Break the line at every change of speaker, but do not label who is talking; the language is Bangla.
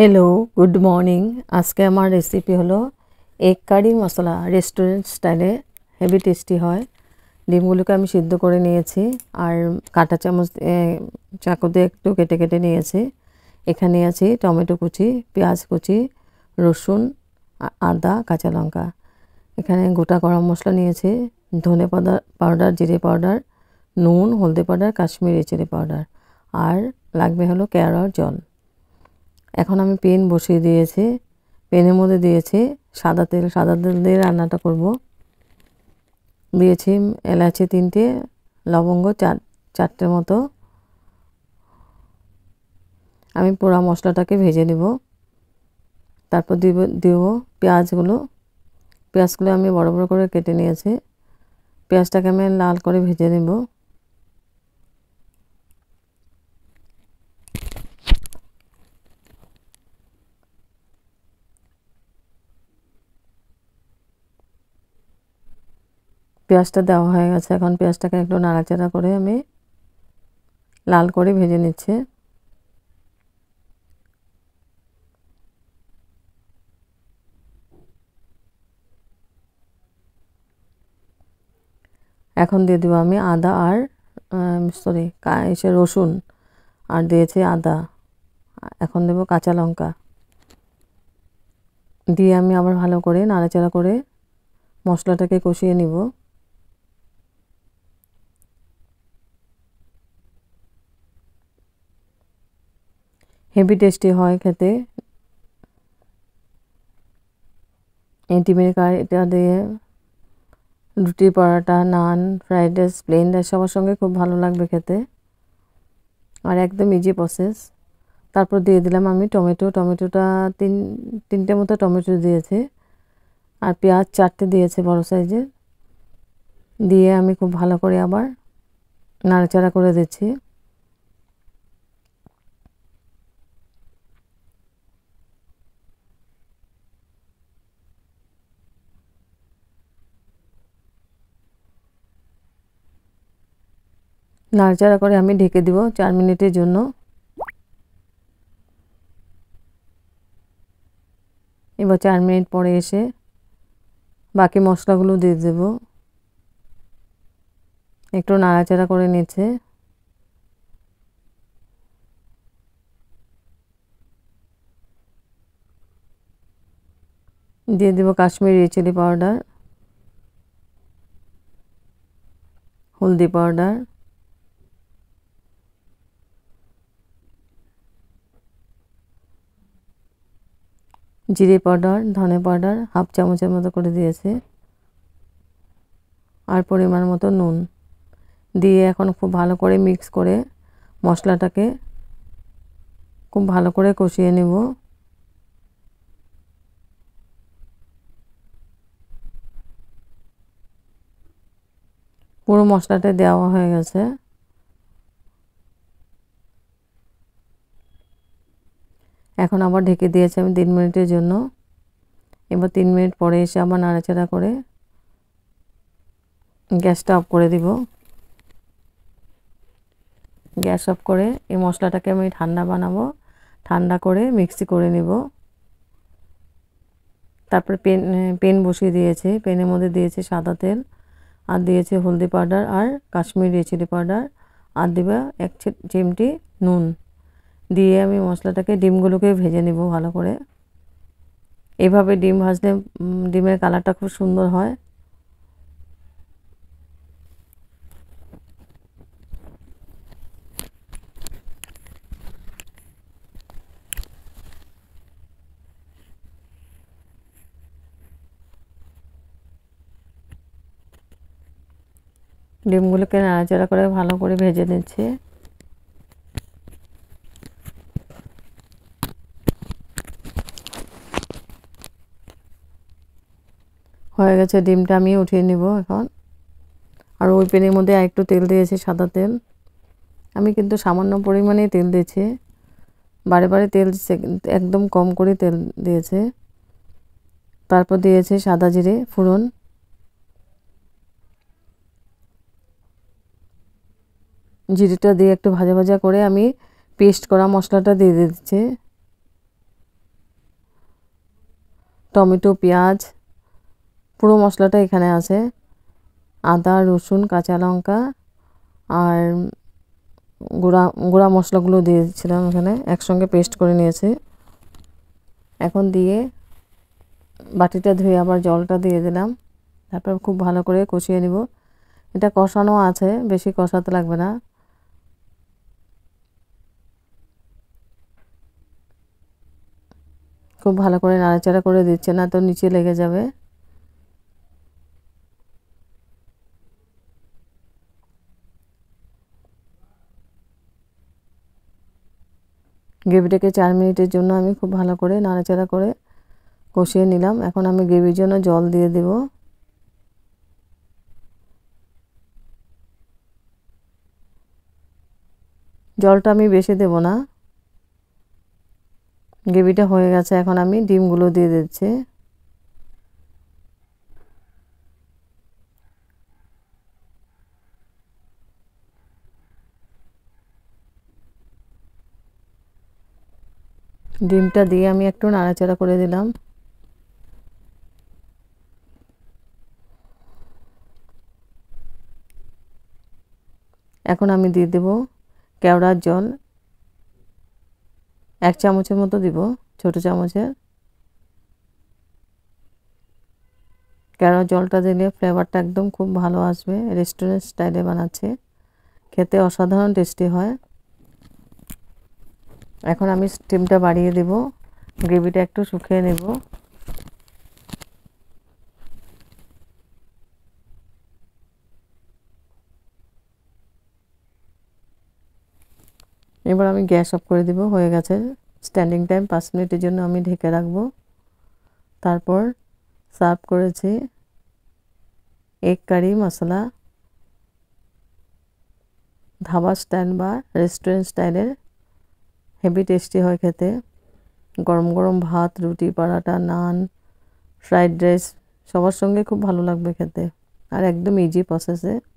হ্যালো গুড মর্নিং আজকে আমার রেসিপি হলো এগ কারি মশলা রেস্টুরেন্ট স্টাইলে হেভি টেস্টি হয় ডিমগুলোকে আমি সিদ্ধ করে নিয়েছি আর কাটা চামচ চাকু দিয়ে একটু কেটে কেটে নিয়েছি এখানে আছে টমেটো কুচি পেঁয়াজ কুচি রসুন আদা কাঁচা লঙ্কা এখানে গোটা গরম মশলা নিয়েছি ধনে পাউডার পাউডার জিরে পাউডার নুন হলদি পাউডার কাশ্মীরি চিলি পাউডার আর লাগবে হলো কেওড়ার জল এখন আমি পেন বসিয়ে দিয়েছি পেনের মধ্যে দিয়েছি সাদা তেল সাদা তেল দিয়ে রান্নাটা করব দিয়েছি এলাচি তিনটে লবঙ্গ চার চারটে মতো আমি পোড়া মশলাটাকে ভেজে নেব তারপর দিব দিব পেঁয়াজগুলো পেঁয়াজগুলো আমি বড় বড় করে কেটে নিয়েছি পেঁয়াজটাকে আমি লাল করে ভেজে নেব পেঁয়াজটা দেওয়া হয়ে গেছে এখন পেঁয়াজটাকে একটু নাড়াচাড়া করে আমি লাল করে ভেজে নিচ্ছে এখন দিয়ে দেবো আমি আদা আর সরি এসে রসুন আর দিয়েছে আদা এখন দেবো কাঁচা লঙ্কা দিয়ে আমি আবার ভালো করে নাড়াচাড়া করে মশলাটাকে কষিয়ে নিব হেভি টেস্টি হয় খেতে এই ডিমের এটা দিয়ে রুটি paratha naan fried rice plain rice সবার সঙ্গে খুব ভালো লাগবে খেতে আর একদম ইজি প্রসেস তারপর দিয়ে দিলাম আমি টমেটো টমেটোটা তিন তিনটে মতো টমেটো দিয়েছে আর পেঁয়াজ চারটে দিয়েছে বড়ো সাইজের দিয়ে আমি খুব ভালো করে আবার নাড়াচাড়া করে দিচ্ছি নাড়াচাড়া করে আমি ঢেকে দিব চার মিনিটের জন্য এবার চার মিনিট পরে এসে বাকি মশলাগুলো দিয়ে দেব একটু নাড়াচাড়া করে নিচ্ছে দিয়ে দেবো কাশ্মীরি চিলি পাউডার হলদি পাউডার জিরে পাউডার ধনে পাউডার হাফ চামচের মতো করে দিয়েছে আর পরিমাণ মতো নুন দিয়ে এখন খুব ভালো করে মিক্স করে মশলাটাকে খুব ভালো করে কষিয়ে নেব পুরো মশলাটা দেওয়া হয়ে গেছে এখন আবার ঢেকে দিয়েছি আমি তিন মিনিটের জন্য এবার তিন মিনিট পরে এসে আবার নাড়াচাড়া করে গ্যাসটা অফ করে দিব গ্যাস অফ করে এই মশলাটাকে আমি ঠান্ডা বানাবো ঠান্ডা করে মিক্সি করে নেব তারপরে পেন পেন বসিয়ে দিয়েছে পেনের মধ্যে দিয়েছে সাদা তেল আর দিয়েছে হলদি পাউডার আর কাশ্মীরি চিলি পাউডার আর দেবে এক চিমটি নুন দিয়ে আমি মশলাটাকে ডিমগুলোকে ভেজে নেব ভালো করে এভাবে ডিম ভাজলে ডিমের কালারটা খুব সুন্দর হয় ডিমগুলোকে নাড়াচাড়া করে ভালো করে ভেজে নিচ্ছে হয়ে গেছে ডিমটা আমি উঠিয়ে নিব এখন আর ওই পেনের মধ্যে একটু তেল দিয়েছি সাদা তেল আমি কিন্তু সামান্য পরিমাণে তেল দিয়েছি বারে বারে তেল একদম কম করে তেল দিয়েছে তারপর দিয়েছে সাদা জিরে ফোড়ন জিরেটা দিয়ে একটু ভাজা ভাজা করে আমি পেস্ট করা মশলাটা দিয়ে দিচ্ছি টমেটো পেঁয়াজ পুরো মশলাটা এখানে আছে আদা রসুন কাঁচা লঙ্কা আর গুঁড়া গুঁড়া মশলাগুলো দিয়েছিলাম এখানে একসঙ্গে পেস্ট করে নিয়েছি এখন দিয়ে বাটিটা ধুয়ে আবার জলটা দিয়ে দিলাম তারপর খুব ভালো করে কষিয়ে নিব এটা কষানো আছে বেশি কষাতে লাগবে না খুব ভালো করে নাড়াচাড়া করে দিচ্ছে না তো নিচে লেগে যাবে গ্রেভিটাকে চার মিনিটের জন্য আমি খুব ভালো করে নাড়াচাড়া করে কষিয়ে নিলাম এখন আমি গ্রেভির জন্য জল দিয়ে দেব জলটা আমি বেশি দেব না গ্রেভিটা হয়ে গেছে এখন আমি ডিমগুলো দিয়ে দিচ্ছি ডিমটা দিয়ে আমি একটু নাড়াচাড়া করে দিলাম এখন আমি দিয়ে দেব কেওড়ার জল এক চামচের মতো দিব ছোট চামচের কেওড়ার জলটা দিলে ফ্লেভারটা একদম খুব ভালো আসবে রেস্টুরেন্ট স্টাইলে বানাচ্ছে খেতে অসাধারণ টেস্টি হয় এখন আমি স্টিমটা বাড়িয়ে দেব গ্রেভিটা একটু শুকিয়ে নেব এবার আমি গ্যাস অফ করে দেব হয়ে গেছে স্ট্যান্ডিং টাইম পাঁচ মিনিটের জন্য আমি ঢেকে রাখব তারপর সার্ভ করেছি egg curry masala dhaba stand বা রেস্টুরেন্ট স্টাইলের হেভি টেস্টি হয় খেতে গরম গরম ভাত রুটি পরাটা নান ফ্রাইড রাইস সবার সঙ্গে খুব ভালো লাগবে খেতে আর একদম ইজি প্রসেসে